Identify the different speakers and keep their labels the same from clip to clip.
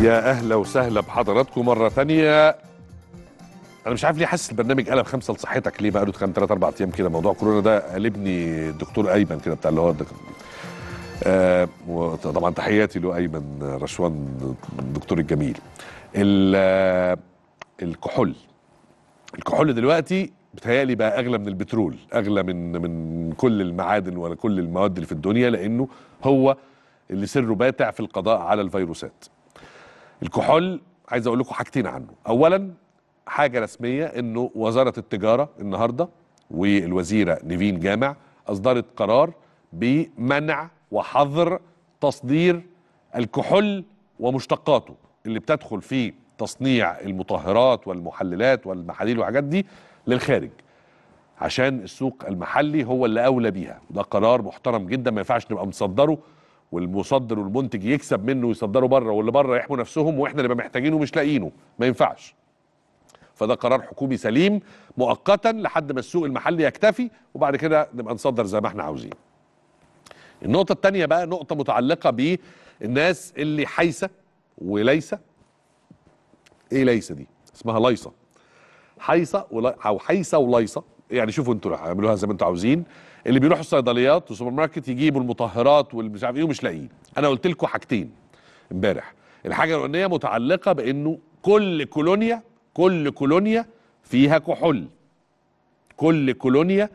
Speaker 1: يا اهلا وسهلا بحضراتكم مره ثانيه انا مش عارف ليه حاسس البرنامج قلب خمسه لصحتك ليه بقاله كام ثلاث اربع ايام كده موضوع كورونا ده قلبني الدكتور ايمن كده بتاع اللي هو آه وطبعا تحياتي له ايمن رشوان الدكتور الجميل الكحول الكحول دلوقتي بتهيألي بقى اغلى من البترول اغلى من من كل المعادن ولا كل المواد اللي في الدنيا لانه هو اللي سره باتع في القضاء على الفيروسات الكحول عايز اقول لكم حاجتين عنه اولا حاجه رسميه انه وزاره التجاره النهارده والوزيره نيفين جامع اصدرت قرار بمنع وحظر تصدير الكحول ومشتقاته اللي بتدخل في تصنيع المطهرات والمحللات والمحاليل والحاجات دي للخارج عشان السوق المحلي هو اللي اولى بيها وده قرار محترم جدا ما ينفعش نبقى مصدره والمصدر والمنتج يكسب منه ويصدره بره واللي بره يحموا نفسهم واحنا نبقى محتاجينه ومش لاقيينه ما ينفعش فده قرار حكومي سليم مؤقتا لحد ما السوق المحلي يكتفي وبعد كده نبقى نصدر زي ما احنا عاوزين النقطة الثانيه بقى نقطة متعلقة بالناس اللي حيسه وليس ايه ليس دي اسمها ليصة حايسة ولا... او حايسة وليصة يعني شوفوا انتوا اعملوها زي ما انتوا عاوزين اللي بيروحوا الصيدليات والسوبر ماركت يجيبوا المطهرات والمش عارف ايه ومش لاقيين انا قلت لكم حاجتين امبارح الحاجه الاولانيه متعلقه بانه كل كولونيا كل كولونيا فيها كحول كل كولونيا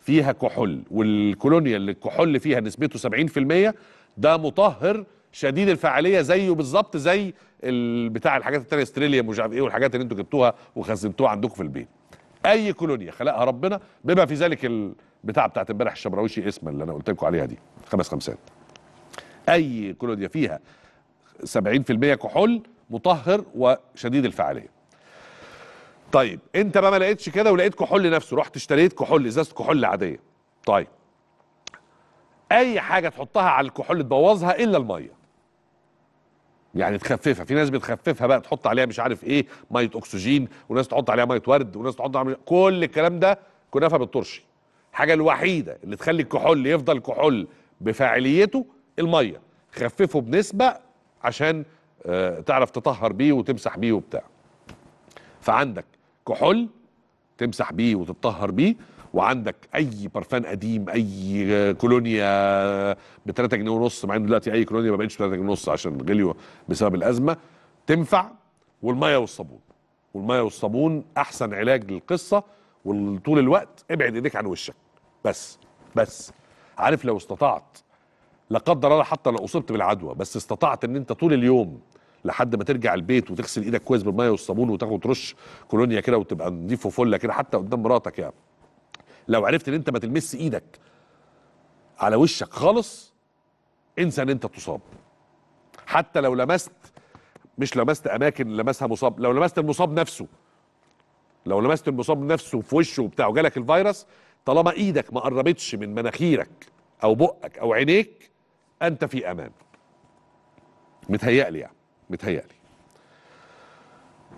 Speaker 1: فيها كحول والكولونيا اللي الكحول فيها نسبته 70% ده مطهر شديد الفعاليه زيه بالظبط زي بتاع الحاجات التانية استريليا مش عارف ايه والحاجات اللي انتوا جبتوها وخزنتوها عندكم في البيت اي كولونيا خلقها ربنا بما في ذلك البتاع بتاعت امبارح الشبراويشي اسم اللي انا قلت لكم عليها دي خمس خمسات اي كولونيا فيها 70% كحول مطهر وشديد الفعاليه طيب انت بقى ما لقيتش كده ولقيت كحول نفسه رحت اشتريت كحول ازازه كحول عاديه طيب اي حاجه تحطها على الكحول تبوظها الا الميه يعني تخففها في ناس بتخففها بقى تحط عليها مش عارف ايه ميه اكسجين وناس تحط عليها ميه ورد وناس تحط عليها كل الكلام ده كنافه بالطرشي الحاجه الوحيده اللي تخلي الكحول يفضل كحول بفاعليته الميه خففه بنسبه عشان آه، تعرف تطهر بيه وتمسح بيه وبتاع فعندك كحول تمسح بيه وتتطهر بيه وعندك اي برفان قديم اي كولونيا ب 3 جنيه ونص مع ان دلوقتي اي كولونيا ما بقتش 3 جنيه ونص عشان غليوا بسبب الازمه تنفع والميه والصابون والميه والصابون احسن علاج للقصه وطول الوقت ابعد ايديك عن وشك بس بس عارف لو استطعت لا قدر الله حتى لو اصبت بالعدوى بس استطعت ان انت طول اليوم لحد ما ترجع البيت وتغسل ايدك كويس بالميه والصابون وتاخد رش كولونيا كده وتبقى نضيف وفله كده حتى قدام مراتك يعني لو عرفت ان انت ما تلمس ايدك على وشك خالص انسى ان انت تصاب حتى لو لمست مش لمست اماكن لمسها مصاب لو لمست المصاب نفسه لو لمست المصاب نفسه في وشه وبتاع وجالك الفيروس طالما ايدك ما قربتش من مناخيرك او بقك او عينيك انت في امان متهيألي يعني متهيألي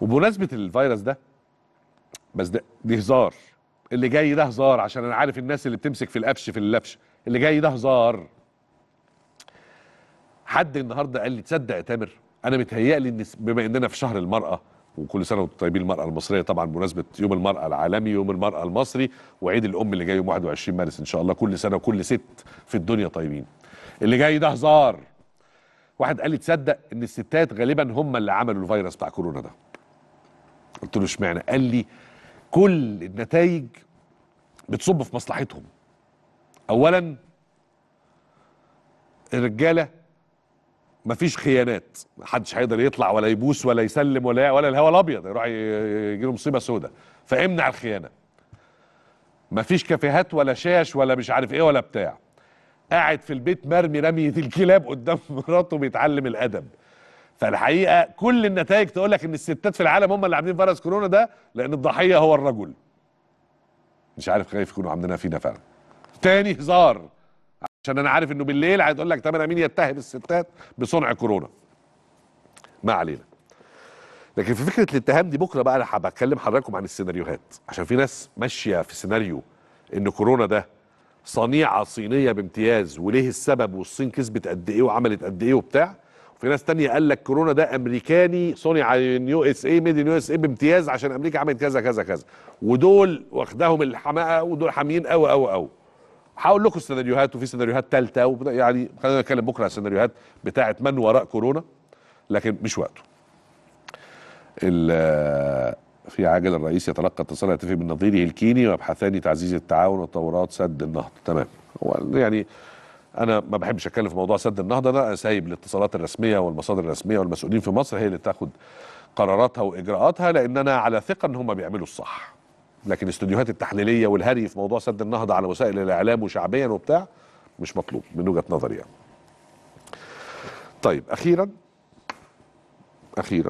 Speaker 1: وبمناسبه الفيروس ده بس ده هزار اللي جاي ده هزار عشان انا عارف الناس اللي بتمسك في القفش في اللفش اللي جاي ده هزار حد النهارده قال لي تصدق يا تامر انا متهيألي ان بما اننا في شهر المراه وكل سنه وانتم طيبين المراه المصريه طبعا بمناسبه يوم المراه العالمي يوم المراه المصري وعيد الام اللي جاي يوم 21 مارس ان شاء الله كل سنه وكل ست في الدنيا طيبين اللي جاي ده هزار واحد قال لي تصدق ان الستات غالبا هم اللي عملوا الفيروس بتاع كورونا ده قلت له اشمعنى قال لي كل النتائج بتصب في مصلحتهم اولا الرجاله مفيش خيانات محدش هيقدر يطلع ولا يبوس ولا يسلم ولا ولا الهوا الابيض يروح يجي له مصيبه سوداء فامنع الخيانه مفيش كافيهات ولا شاش ولا مش عارف ايه ولا بتاع قاعد في البيت مرمي رميه الكلاب قدام مراته بيتعلم الادب فالحقيقه كل النتائج تقول لك ان الستات في العالم هم اللي عاملين فيروس كورونا ده لان الضحيه هو الرجل مش عارف خايف يكونوا عندنا فينا فعلا تاني هزار عشان انا عارف انه بالليل هيقول لك تامر امين يتهم الستات بصنع كورونا ما علينا لكن في فكره الاتهام دي بكره بقى انا هبتكلم حضراتكم عن السيناريوهات عشان في ناس ماشيه في سيناريو ان كورونا ده صنيعه صينيه بامتياز وليه السبب والصين كسبت قد ايه وعملت قد ايه وبتاع في ناس تانية قال لك كورونا ده امريكاني صنع يو اس اي ميد يو اس اي بامتياز عشان امريكا عملت كذا كذا كذا ودول واخدهم الحماقه ودول حاميين قوي قوي قوي هقول لكم السيناريوهات وفي سيناريوهات ثالثه يعني خلينا نتكلم بكره على السيناريوهات بتاعه من وراء كورونا لكن مش وقته ال آه، في عاجل الرئيس يتلقى اتصال هاتفي من نظيره الكيني ويبحثان تعزيز التعاون وتطورات سد النهضه تمام هو يعني انا ما بحبش اتكلم في موضوع سد النهضه ده انا سايب الاتصالات الرسميه والمصادر الرسميه والمسؤولين في مصر هي اللي تاخد قراراتها واجراءاتها لان انا على ثقه ان هم بيعملوا الصح لكن استوديوهات التحليليه والهري في موضوع سد النهضه على وسائل الاعلام وشعبيا وبتاع مش مطلوب من وجهه نظري يعني طيب اخيرا اخيرا